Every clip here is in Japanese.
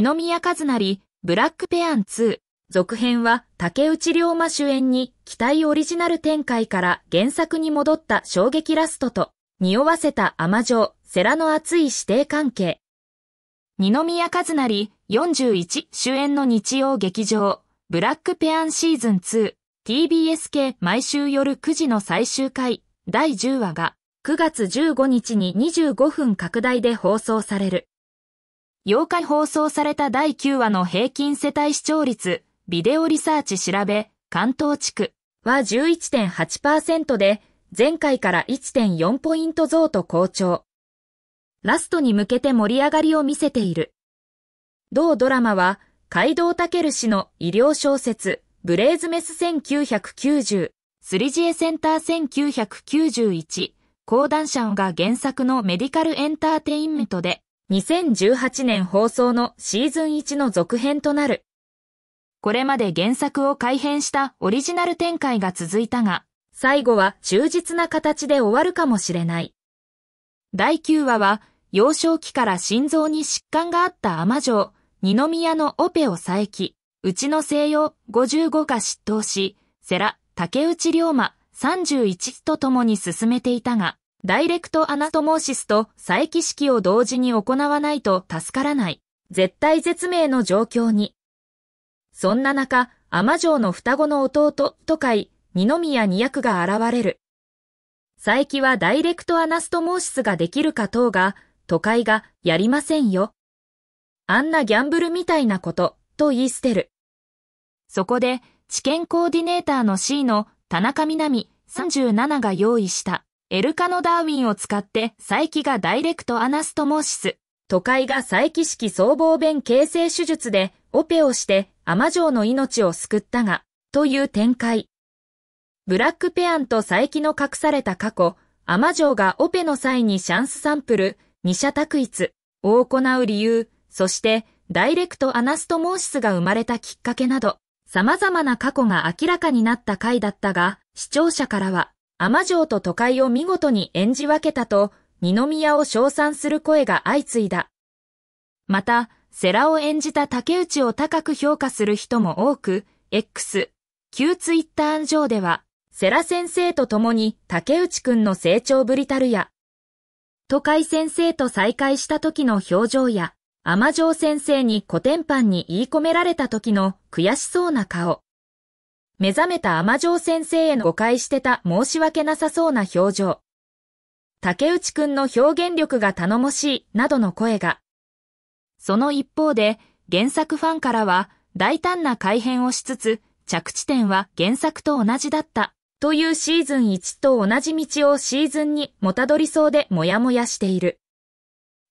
二宮和也、ブラックペアン2、続編は竹内龍馬主演に期待オリジナル展開から原作に戻った衝撃ラストと、匂わせた甘情、セラの熱い指定関係。二宮和也、41主演の日曜劇場、ブラックペアンシーズン2、TBS 系毎週夜9時の最終回、第10話が9月15日に25分拡大で放送される。8日放送された第9話の平均世帯視聴率、ビデオリサーチ調べ、関東地区は11.8%で、前回から1.4ポイント増と好調。ラストに向けて盛り上がりを見せている。同ドラマは、街道たける氏の医療小説、ブレイズメス1990、スリジエセンター1991、講談社が原作のメディカルエンターテインメントで、2018年放送のシーズン1の続編となる。これまで原作を改編したオリジナル展開が続いたが、最後は忠実な形で終わるかもしれない。第9話は、幼少期から心臓に疾患があった天城、二宮のオペを佐伯、うちの西洋55が執刀し、世良、竹内龍馬31と共に進めていたが、ダイレクトアナトモーシスと再起式を同時に行わないと助からない、絶対絶命の状況に。そんな中、天城の双子の弟、都会、二宮二役が現れる。佐伯はダイレクトアナストモーシスができるか等が、都会がやりませんよ。あんなギャンブルみたいなこと、と言い捨てる。そこで、知見コーディネーターの C の田中みなみ37が用意した。エルカのダーウィンを使って再起がダイレクトアナストモーシス。都会が再起式僧帽弁形成手術でオペをしてアマ城の命を救ったが、という展開。ブラックペアンと再起の隠された過去、アマ城がオペの際にシャンスサンプル、二者択一を行う理由、そしてダイレクトアナストモーシスが生まれたきっかけなど、様々な過去が明らかになった回だったが、視聴者からは、天城と都会を見事に演じ分けたと、二宮を称賛する声が相次いだ。また、世良を演じた竹内を高く評価する人も多く、X、旧ツイッター上では、世良先生と共に竹内くんの成長ぶりたるや、都会先生と再会した時の表情や、天城先生に古典版に言い込められた時の悔しそうな顔、目覚めた甘城先生への誤解してた申し訳なさそうな表情。竹内くんの表現力が頼もしい、などの声が。その一方で、原作ファンからは、大胆な改変をしつつ、着地点は原作と同じだった、というシーズン1と同じ道をシーズン2もたどりそうでもやもやしている。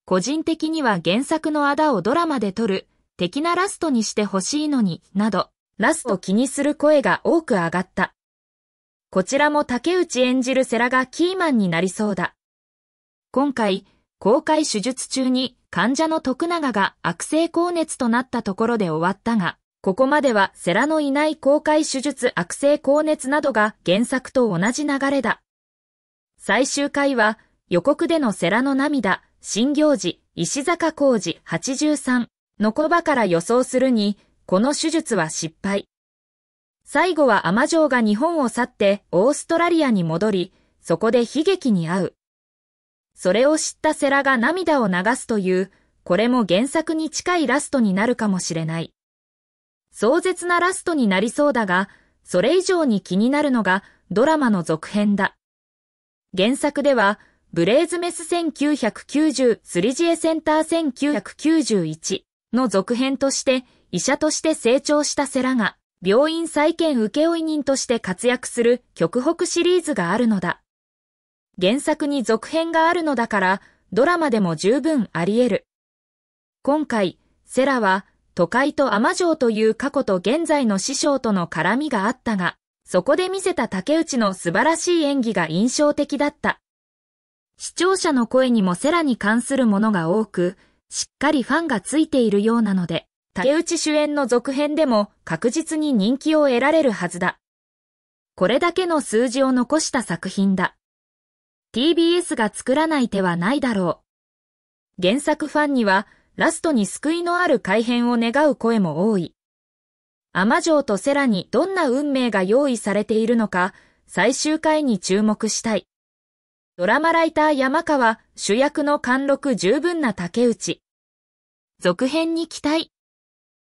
個人的には原作のあだをドラマで撮る、的なラストにしてほしいのに、など、ラスト気にする声が多く上がった。こちらも竹内演じる世良がキーマンになりそうだ。今回、公開手術中に患者の徳永が悪性高熱となったところで終わったが、ここまでは世良のいない公開手術悪性高熱などが原作と同じ流れだ。最終回は予告での世良の涙、新行事、石坂浩二83の言葉から予想するに、この手術は失敗。最後は甘城が日本を去ってオーストラリアに戻り、そこで悲劇に遭う。それを知った世良が涙を流すという、これも原作に近いラストになるかもしれない。壮絶なラストになりそうだが、それ以上に気になるのがドラマの続編だ。原作では、ブレイズメス1990、スリジエセンター1991の続編として、医者として成長したセラが、病院再建請負人として活躍する極北シリーズがあるのだ。原作に続編があるのだから、ドラマでも十分あり得る。今回、セラは、都会と天城という過去と現在の師匠との絡みがあったが、そこで見せた竹内の素晴らしい演技が印象的だった。視聴者の声にもセラに関するものが多く、しっかりファンがついているようなので、竹内主演の続編でも確実に人気を得られるはずだ。これだけの数字を残した作品だ。TBS が作らない手はないだろう。原作ファンにはラストに救いのある改変を願う声も多い。天城とセラにどんな運命が用意されているのか、最終回に注目したい。ドラマライター山川、主役の貫禄十分な竹内。続編に期待。